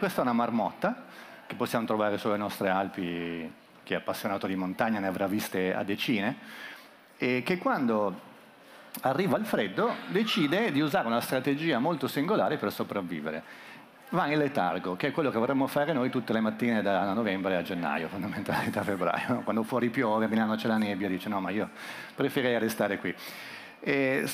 Questa è una marmotta che possiamo trovare sulle nostre Alpi, chi è appassionato di montagna ne avrà viste a decine, e che quando arriva il freddo decide di usare una strategia molto singolare per sopravvivere. Va in letargo, che è quello che vorremmo fare noi tutte le mattine da novembre a gennaio, fondamentalmente da febbraio. Quando fuori piove, a Milano c'è la nebbia, dice no, ma io preferirei restare qui. E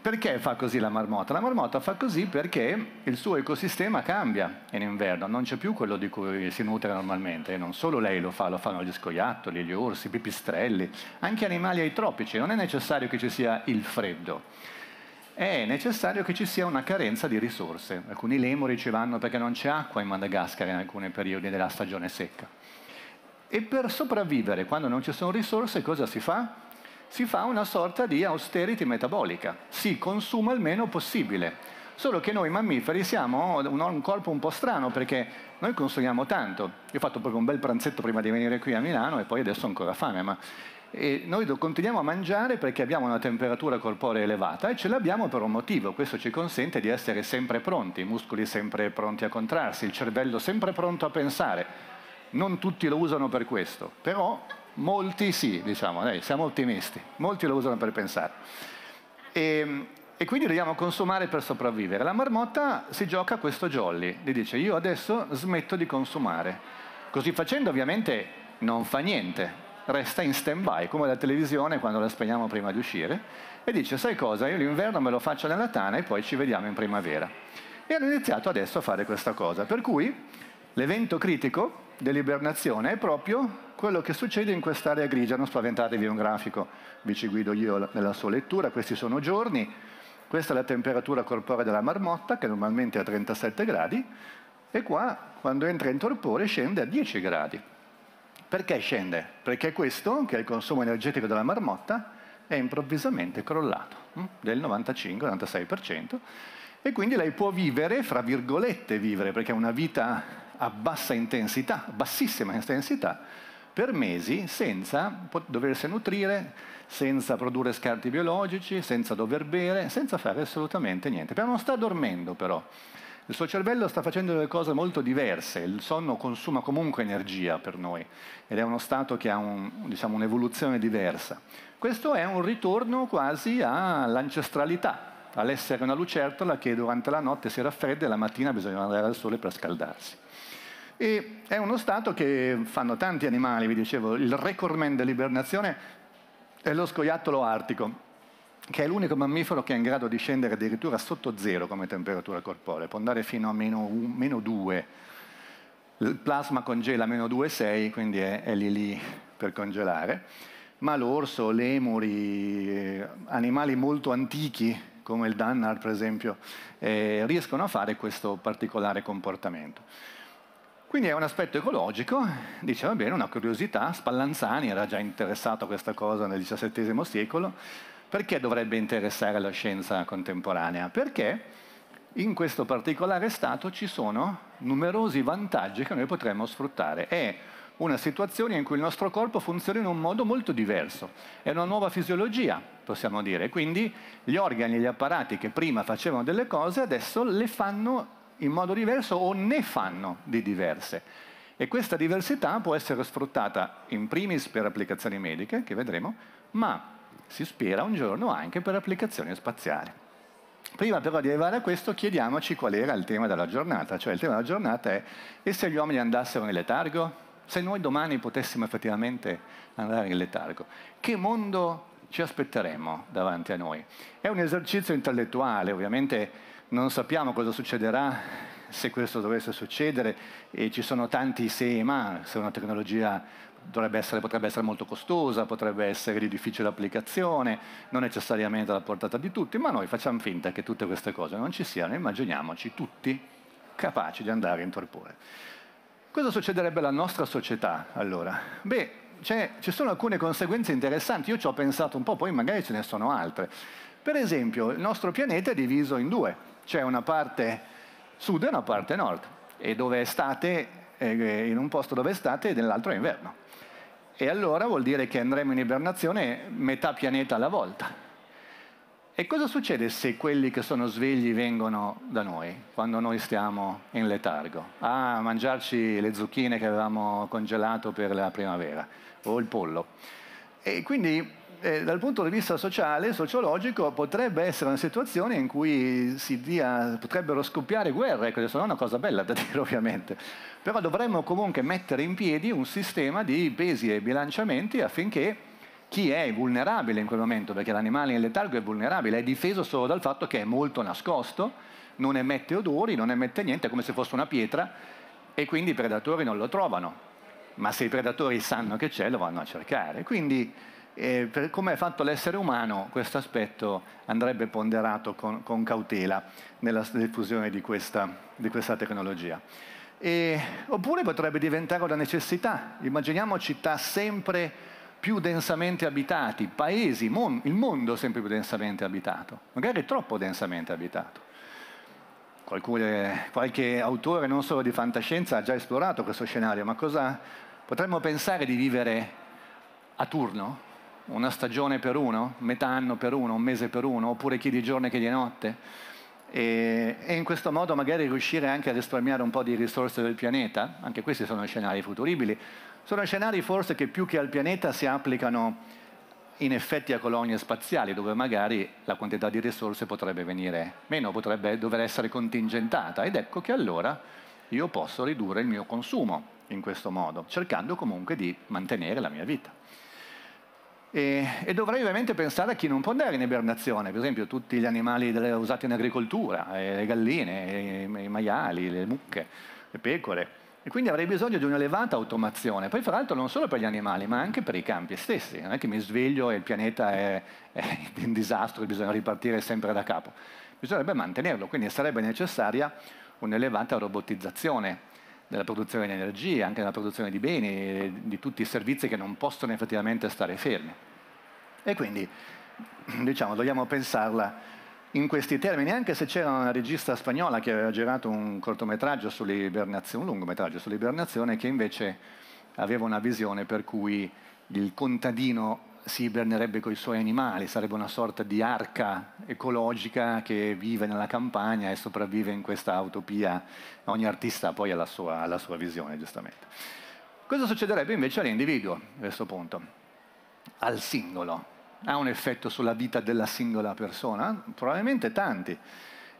perché fa così la marmotta? La marmotta fa così perché il suo ecosistema cambia in inverno, non c'è più quello di cui si nutre normalmente, e non solo lei lo fa, lo fanno gli scoiattoli, gli orsi, i pipistrelli, anche animali ai tropici, non è necessario che ci sia il freddo. È necessario che ci sia una carenza di risorse. Alcuni lemuri ci vanno perché non c'è acqua in Madagascar in alcuni periodi della stagione secca. E per sopravvivere quando non ci sono risorse cosa si fa? si fa una sorta di austerity metabolica, si consuma il meno possibile. Solo che noi mammiferi siamo un, corpo un po' strano perché noi consumiamo tanto. Io ho fatto proprio un bel pranzetto prima di venire qui a Milano e poi adesso ho ancora fame, ma e noi continuiamo a mangiare perché abbiamo una temperatura corporea elevata e ce l'abbiamo per un motivo, questo ci consente di essere sempre pronti, i muscoli sempre pronti a contrarsi, il cervello sempre pronto a pensare. Non tutti lo usano per questo, però Molti sì, diciamo, noi siamo ottimisti, molti lo usano per pensare. E, ehm, e quindi dobbiamo consumare per sopravvivere. La marmotta si gioca a questo jolly, gli dice io adesso smetto di consumare. Così facendo ovviamente non fa niente, resta in stand-by, come la televisione quando la spegniamo prima di uscire, e dice sai cosa, io l'inverno me lo faccio nella tana e poi ci vediamo in primavera. E hanno iniziato adesso a fare questa cosa, per cui L'evento critico dell'ibernazione è proprio quello che succede in quest'area grigia. Non spaventatevi, un grafico, vi ci guido io nella sua lettura. Questi sono giorni, questa è la temperatura corporea della marmotta, che normalmente è a 37 gradi, e qua, quando entra in torpore, scende a 10 gradi. Perché scende? Perché questo, che è il consumo energetico della marmotta, è improvvisamente crollato mm? del 95-96% e quindi lei può vivere, fra virgolette vivere, perché è una vita a bassa intensità, bassissima intensità, per mesi senza doversi nutrire, senza produrre scarti biologici, senza dover bere, senza fare assolutamente niente. Però non sta dormendo però. Il suo cervello sta facendo delle cose molto diverse, il sonno consuma comunque energia per noi ed è uno stato che ha un, diciamo, un'evoluzione diversa. Questo è un ritorno quasi all'ancestralità, all'essere una lucertola che durante la notte si raffredda e la mattina bisogna andare al sole per scaldarsi. E è uno stato che fanno tanti animali, vi dicevo, il recordman dell'ibernazione è lo scoiattolo artico, che è l'unico mammifero che è in grado di scendere addirittura sotto zero come temperatura corporea, può andare fino a meno, un, meno 2. Il plasma congela a meno 2,6, quindi è, è lì lì per congelare, ma l'orso, lemuri, animali molto antichi come il Dannar per esempio, eh, riescono a fare questo particolare comportamento. Quindi è un aspetto ecologico, dice va bene, una curiosità, Spallanzani era già interessato a questa cosa nel XVII secolo, perché dovrebbe interessare la scienza contemporanea? Perché in questo particolare stato ci sono numerosi vantaggi che noi potremmo sfruttare. È una situazione in cui il nostro corpo funziona in un modo molto diverso. È una nuova fisiologia, possiamo dire. Quindi gli organi e gli apparati che prima facevano delle cose adesso le fanno in modo diverso o ne fanno di diverse. E questa diversità può essere sfruttata in primis per applicazioni mediche, che vedremo, ma si spera un giorno anche per applicazioni spaziali. Prima però di arrivare a questo chiediamoci qual era il tema della giornata, cioè il tema della giornata è e se gli uomini andassero in letargo? Se noi domani potessimo effettivamente andare in letargo, che mondo ci aspetteremmo davanti a noi? È un esercizio intellettuale, ovviamente non sappiamo cosa succederà se questo dovesse succedere e ci sono tanti se e ma, se una tecnologia essere, potrebbe essere molto costosa, potrebbe essere di difficile applicazione, non necessariamente alla portata di tutti, ma noi facciamo finta che tutte queste cose non ci siano, immaginiamoci tutti capaci di andare in torpore. Cosa succederebbe alla nostra società allora? Beh, ci sono alcune conseguenze interessanti, io ci ho pensato un po', poi magari ce ne sono altre. Per esempio, il nostro pianeta è diviso in due, c'è una parte sud e una parte nord, e dove state, eh, in un posto dove state e nell'altro è inverno. E allora vuol dire che andremo in ibernazione metà pianeta alla volta. E cosa succede se quelli che sono svegli vengono da noi, quando noi stiamo in letargo? A ah, mangiarci le zucchine che avevamo congelato per la primavera, o il pollo. E quindi eh, dal punto di vista sociale, e sociologico, potrebbe essere una situazione in cui dia, potrebbero scoppiare guerre, non ecco, è una cosa bella da dire ovviamente, però dovremmo comunque mettere in piedi un sistema di pesi e bilanciamenti affinché chi è vulnerabile in quel momento, perché l'animale in letargo è vulnerabile, è difeso solo dal fatto che è molto nascosto, non emette odori, non emette niente, è come se fosse una pietra e quindi i predatori non lo trovano. Ma se i predatori sanno che c'è, lo vanno a cercare. Quindi eh, per come è fatto l'essere umano, questo aspetto andrebbe ponderato con, con cautela nella diffusione di questa, di questa tecnologia. E, oppure potrebbe diventare una necessità. Immaginiamo città sempre più densamente abitati, paesi, mon il mondo sempre più densamente abitato, magari troppo densamente abitato. Qualcune, qualche autore, non solo di fantascienza, ha già esplorato questo scenario, ma cosa potremmo pensare di vivere a turno? una stagione per uno, metà anno per uno, un mese per uno, oppure chi di giorno e chi di notte. E, e, in questo modo magari riuscire anche a risparmiare un po' di risorse del pianeta, anche questi sono scenari futuribili, sono scenari forse che più che al pianeta si applicano in effetti a colonie spaziali, dove magari la quantità di risorse potrebbe venire meno, potrebbe dover essere contingentata. Ed ecco che allora io posso ridurre il mio consumo in questo modo, cercando comunque di mantenere la mia vita. E, e, dovrei ovviamente pensare a chi non può andare in ibernazione, per esempio tutti gli animali delle, usati in agricoltura, eh, le galline, eh, i, maiali, le mucche, le pecore. E quindi avrei bisogno di un'elevata automazione, poi fra l'altro non solo per gli animali, ma anche per i campi stessi. Non è che mi sveglio e il pianeta è, è in disastro e bisogna ripartire sempre da capo. Bisognerebbe mantenerlo, quindi sarebbe necessaria un'elevata robotizzazione della produzione di energia, anche della produzione di beni, di tutti i servizi che non possono effettivamente stare fermi. E quindi, diciamo, dobbiamo pensarla in questi termini, anche se c'era una regista spagnola che aveva girato un cortometraggio sull'ibernazione, un lungometraggio sull'ibernazione, che invece aveva una visione per cui il contadino si ibernerebbe con i suoi animali, sarebbe una sorta di arca ecologica che vive nella campagna e sopravvive in questa utopia. Ogni artista poi ha la sua, ha la sua visione, giustamente. Cosa succederebbe invece all'individuo a questo punto? al singolo. Ha un effetto sulla vita della singola persona? Probabilmente tanti,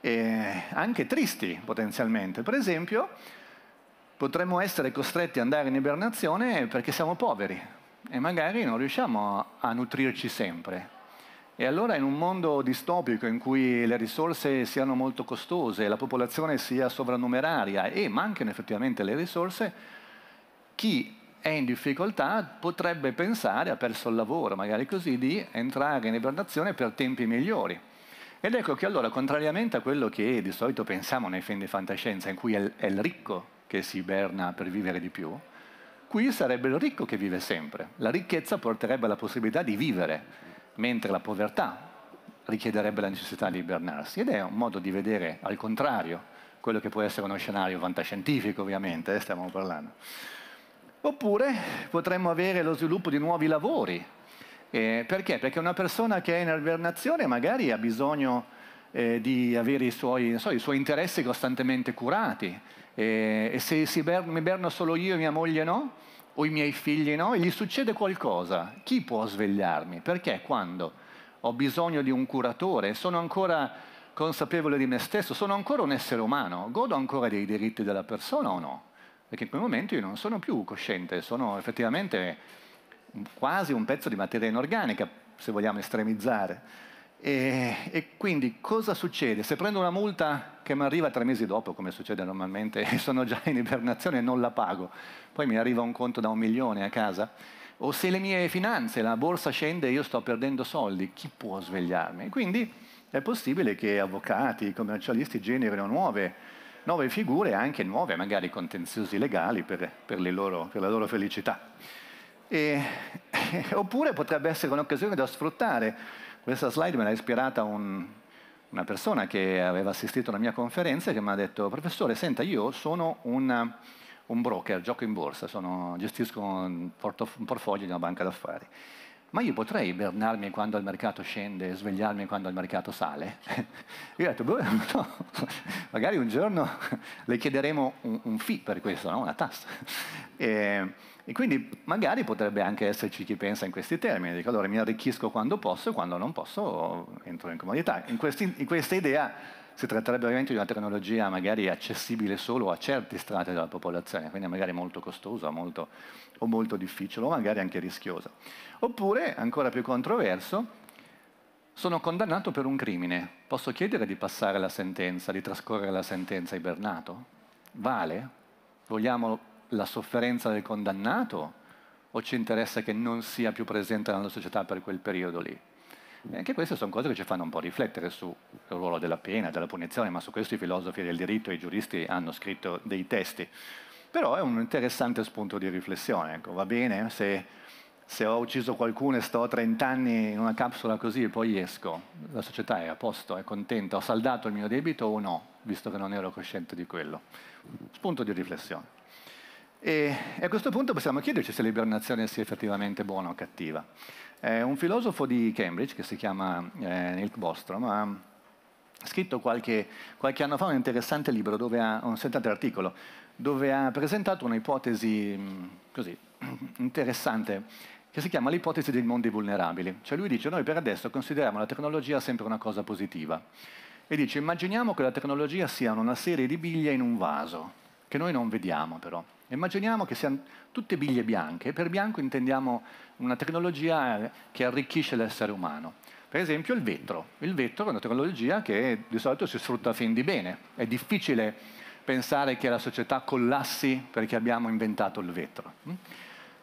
e anche tristi potenzialmente. Per esempio, potremmo essere costretti ad andare in ibernazione perché siamo poveri e magari non riusciamo a nutrirci sempre. E allora in un mondo distopico in cui le risorse siano molto costose, la popolazione sia sovrannumeraria e manchino effettivamente le risorse, chi è in difficoltà potrebbe pensare, ha perso il lavoro magari così, di entrare in ibernazione per tempi migliori. Ed ecco che allora, contrariamente a quello che di solito pensiamo nei film di fantascienza, in cui è il ricco che si iberna per vivere di più, qui sarebbe il ricco che vive sempre. La ricchezza porterebbe alla possibilità di vivere, mentre la povertà richiederebbe la necessità di ibernarsi. Ed è un modo di vedere, al contrario, quello che può essere uno scenario fantascientifico, ovviamente, eh, stiamo parlando. Oppure potremmo avere lo sviluppo di nuovi lavori. Eh, perché? Perché una persona che è in albernazione magari ha bisogno eh, di avere i suoi, so, i suoi, interessi costantemente curati. Eh, e se si ber- mi berno solo io e mia moglie no, o i miei figli no, e gli succede qualcosa, chi può svegliarmi? Perché? Quando? Ho bisogno di un curatore, sono ancora consapevole di me stesso, sono ancora un essere umano, godo ancora dei diritti della persona o no? perché in quel momento io non sono più cosciente, sono effettivamente quasi un pezzo di materia inorganica, se vogliamo estremizzare. E, e quindi cosa succede? Se prendo una multa che mi arriva tre mesi dopo, come succede normalmente, e sono già in ibernazione e non la pago, poi mi arriva un conto da un milione a casa, o se le mie finanze, la borsa scende e io sto perdendo soldi, chi può svegliarmi? Quindi è possibile che avvocati, commercialisti generino nuove nuove figure, anche nuove magari contenziosi legali per, per, le loro, per la loro felicità. E, oppure potrebbe essere un'occasione da sfruttare. Questa slide me l'ha ispirata un, una persona che aveva assistito alla mia conferenza e che mi ha detto, professore, senta, io sono una, un broker, gioco in borsa, sono, gestisco un, portof- un portfolio di una banca d'affari ma io potrei ibernarmi quando il mercato scende e svegliarmi quando il mercato sale. io ho detto, beh, no. magari un giorno le chiederemo un, un fee per questo, no? una tassa. E, e, quindi magari potrebbe anche esserci chi pensa in questi termini, dico allora mi arricchisco quando posso e quando non posso entro in comodità. In, questi, in questa idea si tratterebbe ovviamente di una tecnologia magari accessibile solo a certi strati della popolazione, quindi magari molto costosa molto, o molto difficile o magari anche rischiosa. Oppure, ancora più controverso, sono condannato per un crimine, posso chiedere di passare la sentenza, di trascorrere la sentenza ibernato? Vale? Vogliamo la sofferenza del condannato o ci interessa che non sia più presente nella società per quel periodo lì? E anche queste sono cose che ci fanno un po' riflettere sul ruolo della pena, della punizione, ma su questo i filosofi del diritto e i giuristi hanno scritto dei testi. Però è un interessante spunto di riflessione. Ecco, va bene se, se ho ucciso qualcuno e sto 30 anni in una capsula così e poi esco, la società è a posto, è contenta, ho saldato il mio debito o no, visto che non ero cosciente di quello. Spunto di riflessione. E, a questo punto possiamo chiederci se l'ibernazione sia effettivamente buona o cattiva. Eh, un filosofo di Cambridge, che si chiama eh, Nick Bostrom, ha scritto qualche, qualche, anno fa un interessante libro, ha, un interessante articolo, dove ha presentato un'ipotesi mm, così interessante che si chiama l'ipotesi dei mondi vulnerabili. Cioè lui dice, noi per adesso consideriamo la tecnologia sempre una cosa positiva. E dice, immaginiamo che la tecnologia sia una serie di biglie in un vaso, che noi non vediamo però. Immaginiamo che siano tutte biglie bianche, e per bianco intendiamo una tecnologia che arricchisce l'essere umano. Per esempio il vetro. Il vetro è una tecnologia che di solito si sfrutta a fin di bene. È difficile pensare che la società collassi perché abbiamo inventato il vetro.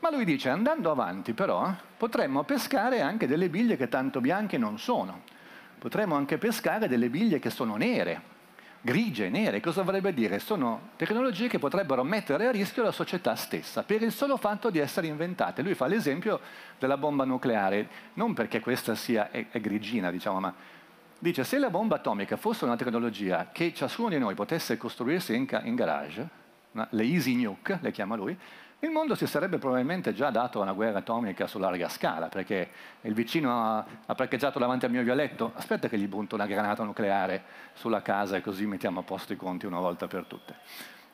Ma lui dice, andando avanti però, potremmo pescare anche delle biglie che tanto bianche non sono. Potremmo anche pescare delle biglie che sono nere, grigie, nere, cosa vorrebbe dire? Sono tecnologie che potrebbero mettere a rischio la società stessa per il solo fatto di essere inventate. Lui fa l'esempio della bomba nucleare, non perché questa sia è, è grigina, diciamo, ma dice se la bomba atomica fosse una tecnologia che ciascuno di noi potesse costruirsi in, in garage, le easy nuke, le chiama lui, il mondo si sarebbe probabilmente già dato a una guerra atomica su larga scala, perché il vicino ha, ha parcheggiato davanti al mio violetto, aspetta che gli butto una granata nucleare sulla casa e così mettiamo a posto i conti una volta per tutte.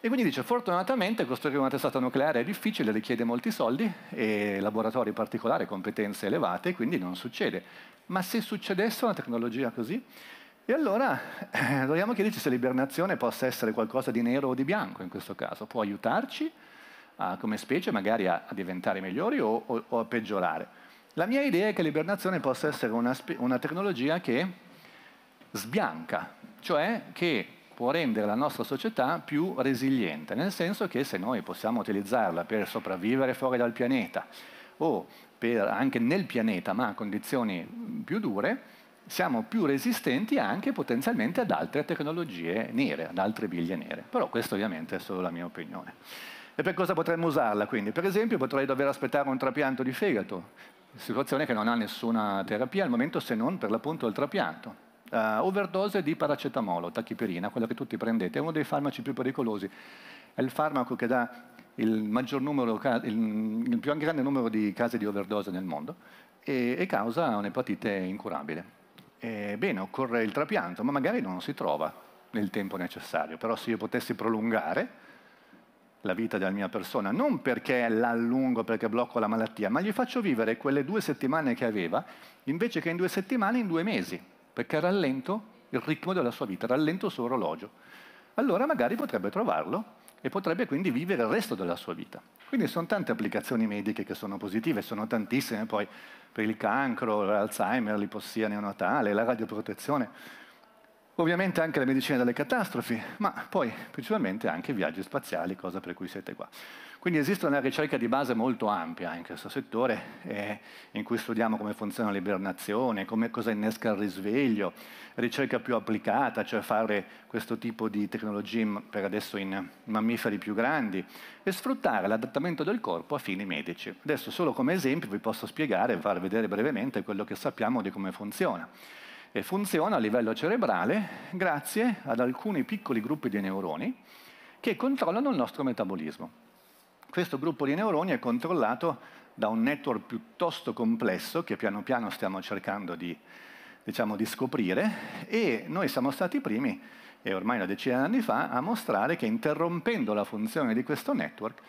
E quindi dice, fortunatamente costruire una testata nucleare è difficile, richiede molti soldi e laboratori particolari, competenze elevate, quindi non succede. Ma se succedesse una tecnologia così, e allora eh, dobbiamo chiederci se l'ibernazione possa essere qualcosa di nero o di bianco in questo caso, può aiutarci a, come specie magari a, a diventare migliori o, o, o, a peggiorare. La mia idea è che l'ibernazione possa essere una, una tecnologia che sbianca, cioè che può rendere la nostra società più resiliente, nel senso che se noi possiamo utilizzarla per sopravvivere fuori dal pianeta o anche nel pianeta, ma a condizioni più dure, siamo più resistenti anche potenzialmente ad altre tecnologie nere, ad altre biglie nere. Però questa ovviamente è solo la mia opinione. E per cosa potremmo usarla quindi? Per esempio potrei dover aspettare un trapianto di fegato, situazione che non ha nessuna terapia al momento se non per l'appunto il trapianto. Uh, overdose di paracetamolo, tachipirina, quella che tutti prendete, è uno dei farmaci più pericolosi. È il farmaco che dà il, numero, il, il più grande numero di casi di overdose nel mondo e, e causa un'epatite incurabile. E, bene, occorre il trapianto, ma magari non si trova nel tempo necessario, però se io potessi prolungare la vita della mia persona, non perché l'allungo, perché blocco la malattia, ma gli faccio vivere quelle due settimane che aveva, invece che in due settimane, in due mesi, perché rallento il ritmo della sua vita, rallento il suo orologio. Allora magari potrebbe trovarlo e potrebbe quindi vivere il resto della sua vita. Quindi sono tante applicazioni mediche che sono positive, sono tantissime poi per il cancro, l'Alzheimer, l'ipossia neonatale, la radioprotezione ovviamente anche la medicina delle catastrofi, ma poi principalmente anche viaggi spaziali, cosa per cui siete qua. Quindi esiste una ricerca di base molto ampia in questo settore, eh, in cui studiamo come funziona l'ibernazione, come cosa innesca il risveglio, ricerca più applicata, cioè fare questo tipo di tecnologie per adesso in mammiferi più grandi, e sfruttare l'adattamento del corpo a fini medici. Adesso solo come esempio vi posso spiegare e far vedere brevemente quello che sappiamo di come funziona e funziona a livello cerebrale grazie ad alcuni piccoli gruppi di neuroni che controllano il nostro metabolismo. Questo gruppo di neuroni è controllato da un network piuttosto complesso che piano piano stiamo cercando di, diciamo, di scoprire e noi siamo stati i primi, e ormai una decina di anni fa, a mostrare che interrompendo la funzione di questo network,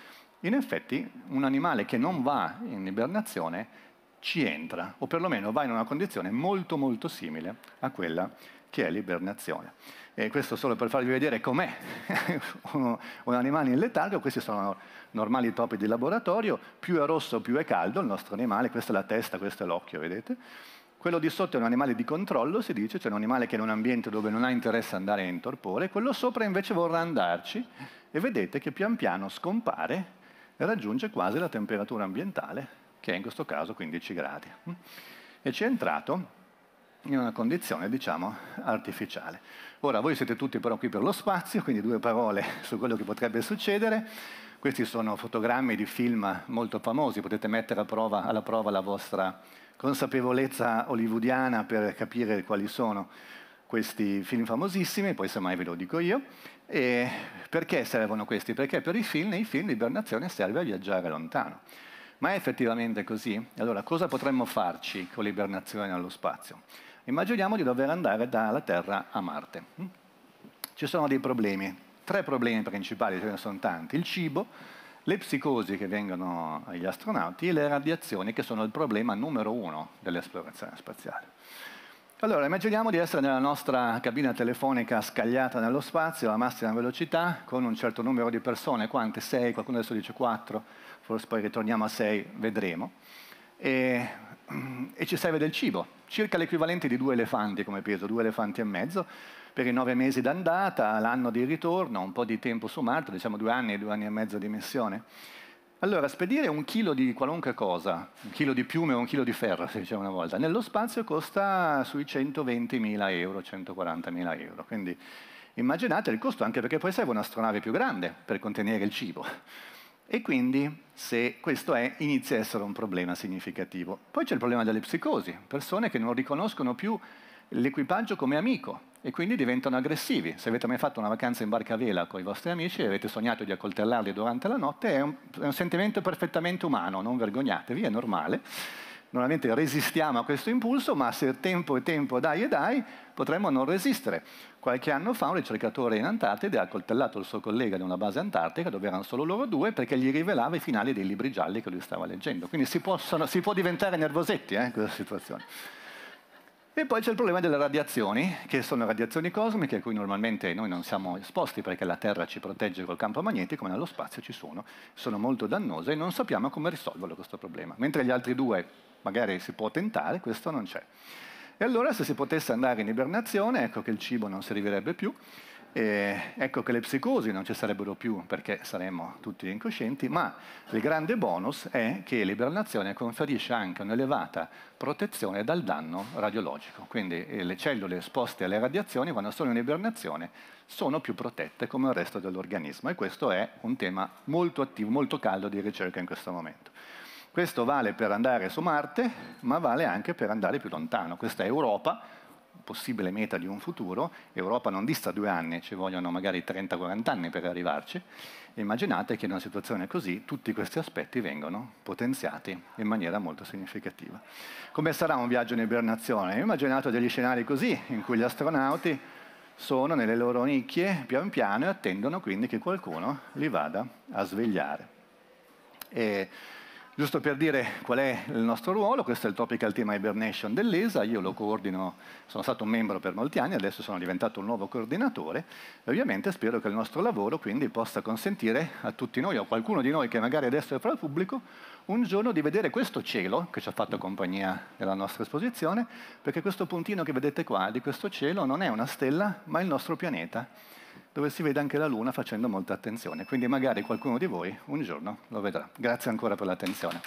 in effetti un animale che non va in ibernazione ci entra, o perlomeno va in una condizione molto molto simile a quella che è l'ibernazione. E questo solo per farvi vedere com'è un, un animale in letargo, questi sono normali topi di laboratorio, più è rosso più è caldo il nostro animale, questa è la testa, questo è l'occhio, vedete? Quello di sotto è un animale di controllo, si dice, cioè un animale che è in un ambiente dove non ha interesse andare in torpore, quello sopra invece vorrà andarci e vedete che pian piano scompare e raggiunge quasi la temperatura ambientale che è in questo caso 15 gradi. Mm? E ci è entrato in una condizione, diciamo, artificiale. Ora, voi siete tutti però qui per lo spazio, quindi due parole su quello che potrebbe succedere. Questi sono fotogrammi di film molto famosi, potete mettere prova, alla prova la vostra consapevolezza hollywoodiana per capire quali sono questi film famosissimi, poi semmai ve lo dico io. E perché servono questi? Perché per i film, nei film, l'ibernazione serve a viaggiare lontano. Ma è effettivamente così? Allora, cosa potremmo farci con l'ibernazione allo spazio? Immaginiamo di dover andare dalla Terra a Marte. Mm? Ci sono dei problemi, tre problemi principali, ce ne sono tanti. Il cibo, le psicosi che vengono agli astronauti e le radiazioni che sono il problema numero uno dell'esplorazione spaziale. Allora, immaginiamo di essere nella nostra cabina telefonica scagliata nello spazio a massima velocità con un certo numero di persone, quante? Sei, qualcuno adesso dice quattro, forse poi ritorniamo a sei, vedremo. E, mm, e ci serve del cibo, circa l'equivalente di due elefanti come peso, due elefanti e mezzo, per i nove mesi d'andata, l'anno di ritorno, un po' di tempo su Marte, diciamo due anni, due anni e mezzo di missione. Allora, spedire un chilo di qualunque cosa, un chilo di piume o un chilo di ferro, si diceva una volta, nello spazio costa sui 120.000 euro, 140.000 euro. Quindi immaginate il costo, anche perché poi serve un'astronave più grande per contenere il cibo. E quindi, se questo è, inizia a essere un problema significativo. Poi c'è il problema delle psicosi, persone che non riconoscono più l'equipaggio come amico e quindi diventano aggressivi. Se avete mai fatto una vacanza in barca a vela con i vostri amici e avete sognato di accoltellarli durante la notte, è un, è un sentimento perfettamente umano, non vergognatevi, è normale. Normalmente resistiamo a questo impulso, ma se tempo e tempo dai e dai, potremmo non resistere. Qualche anno fa un ricercatore in Antartide ha accoltellato il suo collega di una base antartica dove erano solo loro due perché gli rivelava i finali dei libri gialli che lui stava leggendo. Quindi si, possono, si può diventare nervosetti eh, in questa situazione. E poi c'è il problema delle radiazioni, che sono radiazioni cosmiche a cui normalmente noi non siamo esposti perché la Terra ci protegge col campo magnetico, ma nello spazio ci sono, sono molto dannose e non sappiamo come risolverlo questo problema. Mentre gli altri due magari si può tentare, questo non c'è. E allora se si potesse andare in ibernazione, ecco che il cibo non servirebbe più, eh, ecco che le psicosi non ci sarebbero più perché saremmo tutti incoscienti, ma il grande bonus è che l'ibernazione conferisce anche un'elevata protezione dal danno radiologico, quindi eh, le cellule esposte alle radiazioni quando sono in ibernazione sono più protette come il resto dell'organismo e questo è un tema molto attivo, molto caldo di ricerca in questo momento. Questo vale per andare su Marte, ma vale anche per andare più lontano. Questa è Europa, possibile meta di un futuro, Europa non dista due anni, ci vogliono magari 30-40 anni per arrivarci, immaginate che in una situazione così tutti questi aspetti vengono potenziati in maniera molto significativa. Come sarà un viaggio in ibernazione? Immaginate degli scenari così, in cui gli astronauti sono nelle loro nicchie pian piano e attendono quindi che qualcuno li vada a svegliare. E Giusto per dire qual è il nostro ruolo, questo è il Topical Team Hibernation dell'ESA, io lo coordino, sono stato un membro per molti anni, adesso sono diventato un nuovo coordinatore e ovviamente spero che il nostro lavoro quindi possa consentire a tutti noi o a qualcuno di noi che magari adesso è fra il pubblico un giorno di vedere questo cielo che ci ha fatto compagnia nella nostra esposizione, perché questo puntino che vedete qua di questo cielo non è una stella ma il nostro pianeta dove si vede anche la Luna facendo molta attenzione. Quindi magari qualcuno di voi un giorno lo vedrà. Grazie ancora per l'attenzione.